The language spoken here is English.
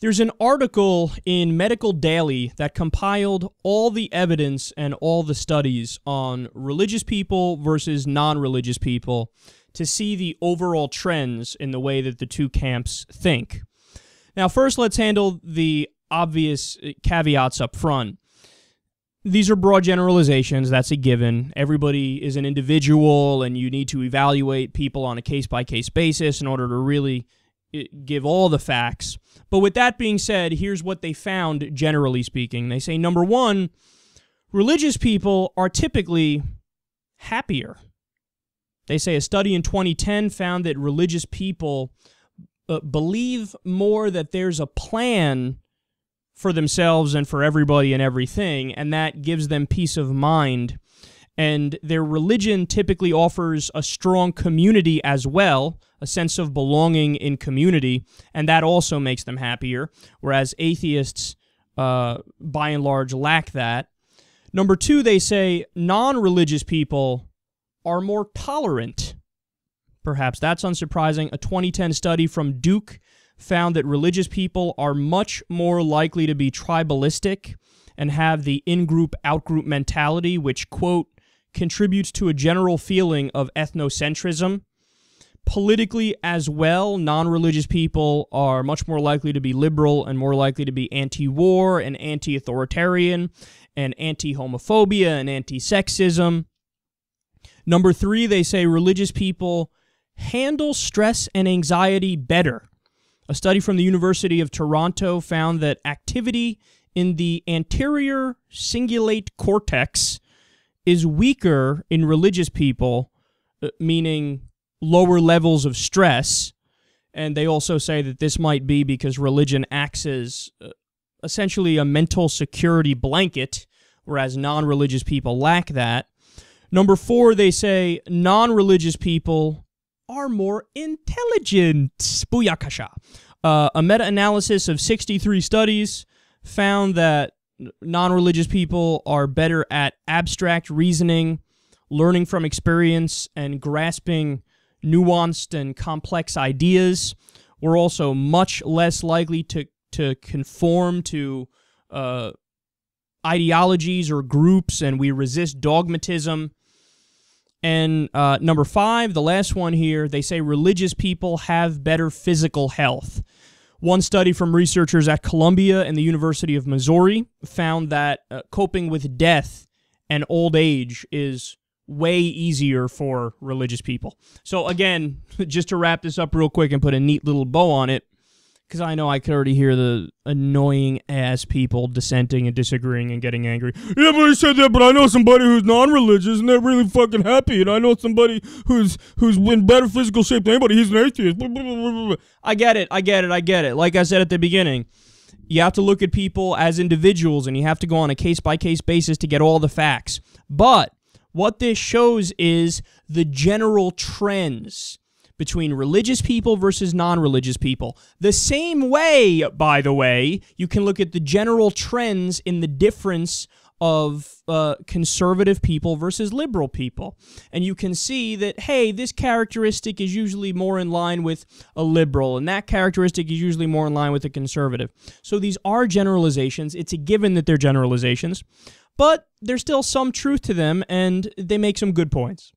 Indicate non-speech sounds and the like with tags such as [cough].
There's an article in Medical Daily that compiled all the evidence and all the studies on religious people versus non religious people to see the overall trends in the way that the two camps think. Now, first, let's handle the obvious uh, caveats up front. These are broad generalizations, that's a given. Everybody is an individual, and you need to evaluate people on a case by case basis in order to really uh, give all the facts. But with that being said, here's what they found, generally speaking. They say number one, religious people are typically happier. They say a study in 2010 found that religious people uh, believe more that there's a plan for themselves and for everybody and everything, and that gives them peace of mind and their religion typically offers a strong community as well, a sense of belonging in community, and that also makes them happier, whereas atheists, uh, by and large, lack that. Number two, they say non religious people are more tolerant. Perhaps that's unsurprising. A 2010 study from Duke found that religious people are much more likely to be tribalistic and have the in group out group mentality, which, quote, contributes to a general feeling of ethnocentrism. Politically, as well, non religious people are much more likely to be liberal and more likely to be anti war and anti authoritarian and anti homophobia and anti sexism. Number three, they say religious people handle stress and anxiety better. A study from the University of Toronto found that activity in the anterior cingulate cortex, is weaker in religious people, uh, meaning lower levels of stress. And they also say that this might be because religion acts as uh, essentially a mental security blanket, whereas non religious people lack that. Number four, they say non religious people are more intelligent. Booyakasha. Uh, a meta analysis of 63 studies found that non religious people are better at abstract reasoning, learning from experience, and grasping nuanced and complex ideas. We're also much less likely to, to conform to uh, ideologies or groups, and we resist dogmatism. And uh, number five, the last one here, they say religious people have better physical health. One study from researchers at Columbia and the University of Missouri found that uh, coping with death and old age is way easier for religious people. So, again, [laughs] just to wrap this up real quick and put a neat little bow on it, because I know I could already hear the annoying ass people dissenting and disagreeing and getting angry. Yeah, but he said that, but I know somebody who's non-religious and they're really fucking happy, and I know somebody who's who's in better physical shape than anybody. He's an atheist. I get it. I get it. I get it. Like I said at the beginning. You have to look at people as individuals and you have to go on a case by case basis to get all the facts. But what this shows is the general trends between religious people versus non religious people. The same way, by the way, you can look at the general trends in the difference of uh, conservative people versus liberal people. And you can see that, hey, this characteristic is usually more in line with a liberal, and that characteristic is usually more in line with a conservative. So these are generalizations. It's a given that they're generalizations, but there's still some truth to them, and they make some good points.